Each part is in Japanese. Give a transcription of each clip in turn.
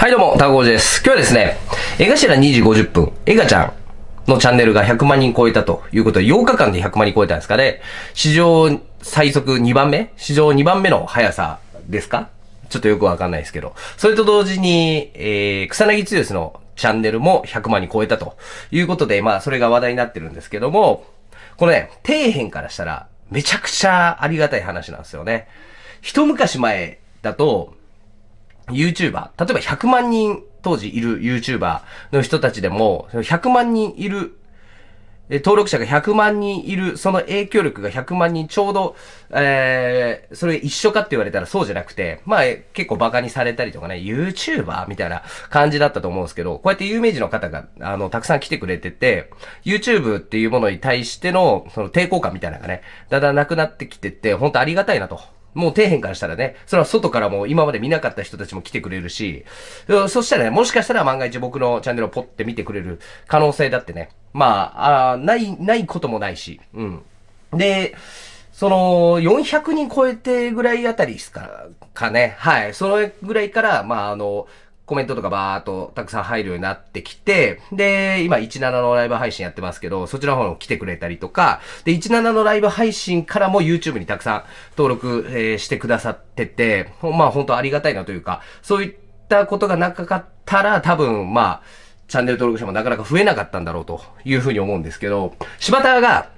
はいどうも、タコージです。今日はですね、江頭2時50分、江がちゃんのチャンネルが100万人超えたということで、8日間で100万人超えたんですかね。史上最速2番目史上2番目の速さですかちょっとよくわかんないですけど。それと同時に、えー、草薙剛のチャンネルも100万人超えたということで、まあ、それが話題になってるんですけども、このね、底辺からしたら、めちゃくちゃありがたい話なんですよね。一昔前だと、YouTuber、例えば100万人当時いる YouTuber の人たちでも、100万人いる、登録者が100万人いる、その影響力が100万人ちょうど、えー、それ一緒かって言われたらそうじゃなくて、まあ結構バカにされたりとかね、YouTuber? みたいな感じだったと思うんですけど、こうやって有名人の方が、あの、たくさん来てくれてて、YouTube っていうものに対しての、その抵抗感みたいなのがね、だんだんなくなってきてて、本当ありがたいなともう底辺からしたらね、それは外からも今まで見なかった人たちも来てくれるし、そしたらね、もしかしたら万が一僕のチャンネルをポッて見てくれる可能性だってね、まあ、あない、ないこともないし、うん。で、その、400人超えてぐらいあたりですか、かね。はい。それぐらいから、まあ、あの、コメントとかバーっとたくさん入るようになってきて、で、今17のライブ配信やってますけど、そちらの方も来てくれたりとか、で、17のライブ配信からも YouTube にたくさん登録、えー、してくださってて、まあ本当ありがたいなというか、そういったことがなかったら多分、まあ、チャンネル登録者もなかなか増えなかったんだろうというふうに思うんですけど、柴田が、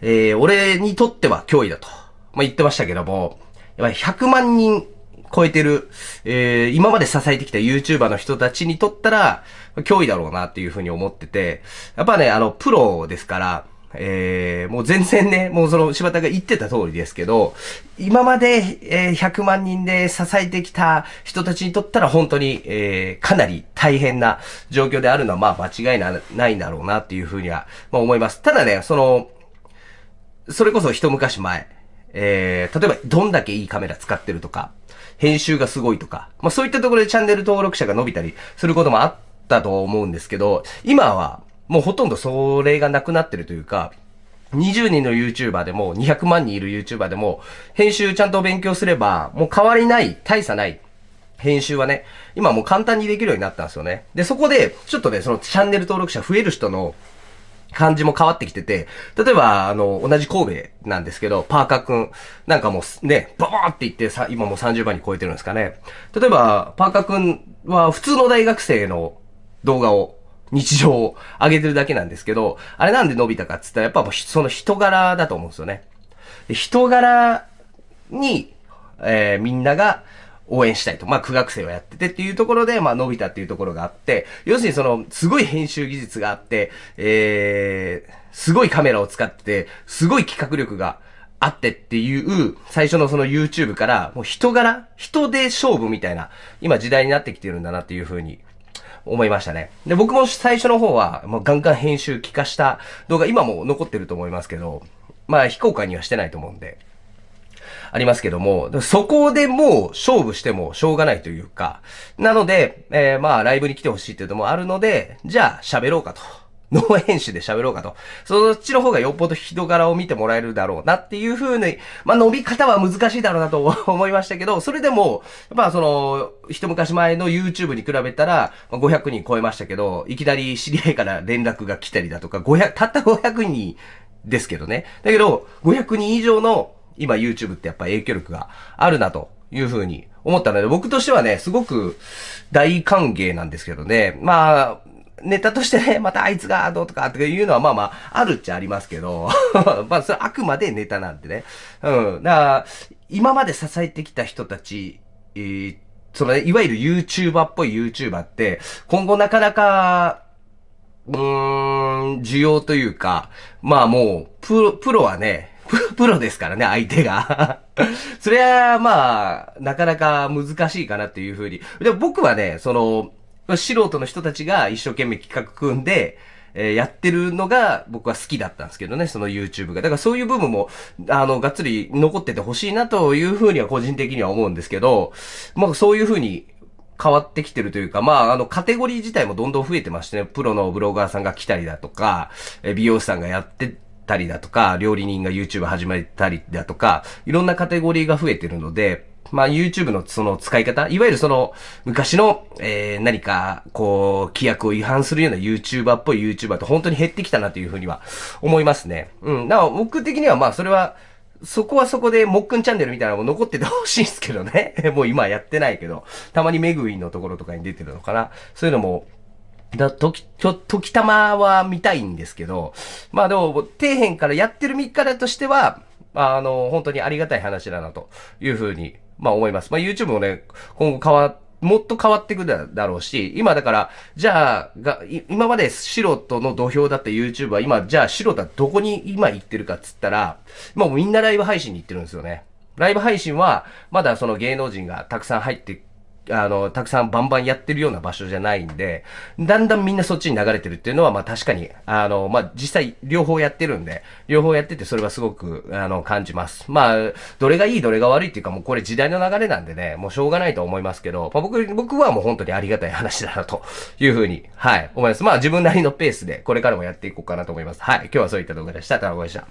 えー、俺にとっては脅威だと、まあ、言ってましたけども、やっぱり100万人超えてる、えー、今まで支えてきた YouTuber の人たちにとったら、脅威だろうなっていうふうに思ってて、やっぱね、あの、プロですから、えー、もう全然ね、もうその柴田が言ってた通りですけど、今まで、えー、100万人で支えてきた人たちにとったら本当に、えー、かなり大変な状況であるのは、まあ間違いなないんだろうなっていうふうには、まあ思います。ただね、その、それこそ一昔前、えー、例えばどんだけいいカメラ使ってるとか、編集がすごいとか、まあそういったところでチャンネル登録者が伸びたりすることもあったと思うんですけど、今はもうほとんどそれがなくなってるというか、20人の YouTuber でも、200万人いる YouTuber でも、編集ちゃんと勉強すれば、もう変わりない、大差ない編集はね、今もう簡単にできるようになったんですよね。で、そこで、ちょっとね、そのチャンネル登録者増える人の感じも変わってきてて、例えば、あの、同じ神戸なんですけど、パーカーくん、なんかもうね、ボーンって言ってさ、今もう30番に超えてるんですかね。例えば、パーカーくんは普通の大学生の動画を、日常を上げてるだけなんですけど、あれなんで伸びたかっつったら、やっぱその人柄だと思うんですよね。人柄に、えー、みんなが、応援したいと。まあ、苦学生をやっててっていうところで、まあ、伸びたっていうところがあって、要するにその、すごい編集技術があって、えー、すごいカメラを使って、て、すごい企画力があってっていう、最初のその YouTube から、もう人柄人で勝負みたいな、今時代になってきてるんだなっていうふうに思いましたね。で、僕も最初の方は、もうガンガン編集、聞かした動画、今も残ってると思いますけど、まあ、非公開にはしてないと思うんで。ありますけども、そこでもう勝負してもしょうがないというか、なので、えー、まあ、ライブに来てほしいっていうのもあるので、じゃあ喋ろうかと。脳 編集で喋ろうかと。そっちの方がよっぽど人柄を見てもらえるだろうなっていうふうに、まあ伸び方は難しいだろうなと 思いましたけど、それでも、まあその、一昔前の YouTube に比べたら、500人超えましたけど、いきなり知り合いから連絡が来たりだとか、500、たった500人ですけどね。だけど、500人以上の今 YouTube ってやっぱ影響力があるなというふうに思ったので、僕としてはね、すごく大歓迎なんですけどね。まあ、ネタとしてね、またあいつがどうとかっていうのはまあまあ、あるっちゃありますけど、まあそれあくまでネタなんでね。うん。だから、今まで支えてきた人たち、えー、その、ね、いわゆる YouTuber っぽい YouTuber って、今後なかなか、うーん、需要というか、まあもう、プロ、プロはね、プロですからね、相手が それは、まあ、なかなか難しいかなっていうふうに。でも僕はね、その、素人の人たちが一生懸命企画組んで、えー、やってるのが僕は好きだったんですけどね、その YouTube が。だからそういう部分も、あの、がっつり残っててほしいなというふうには個人的には思うんですけど、まあそういうふうに変わってきてるというか、まあ、あの、カテゴリー自体もどんどん増えてましてね、プロのブロガーさんが来たりだとか、え美容師さんがやってたりだとか、料理人が YouTube 始めたりだとか、いろんなカテゴリーが増えてるので、まあ YouTube のその使い方、いわゆるその昔の、えー、何かこう規約を違反するような YouTuber っぽい YouTuber って本当に減ってきたなというふうには思いますね。うん。なお、僕的にはまあそれは、そこはそこで、もっくんチャンネルみたいなのも残っててほしいんですけどね。もう今やってないけど、たまにめぐいのところとかに出てるのかな。そういうのも、だ、とき、ちょ、時たまは見たいんですけど、まあでも、底辺からやってる3日だとしては、あの、本当にありがたい話だな、というふうに、まあ思います。まあ YouTube もね、今後変わ、もっと変わっていくだろうし、今だから、じゃあ、が、今まで素人の土俵だった YouTube は今、じゃあ素人はどこに今行ってるかっつったら、もうみんなライブ配信に行ってるんですよね。ライブ配信は、まだその芸能人がたくさん入ってあの、たくさんバンバンやってるような場所じゃないんで、だんだんみんなそっちに流れてるっていうのは、まあ確かに、あの、まあ実際両方やってるんで、両方やっててそれはすごく、あの、感じます。まあ、どれがいいどれが悪いっていうかもうこれ時代の流れなんでね、もうしょうがないと思いますけど、まあ僕、僕はもう本当にありがたい話だなというふうに、はい、思います。まあ自分なりのペースでこれからもやっていこうかなと思います。はい、今日はそういった動画でした。ただごでした。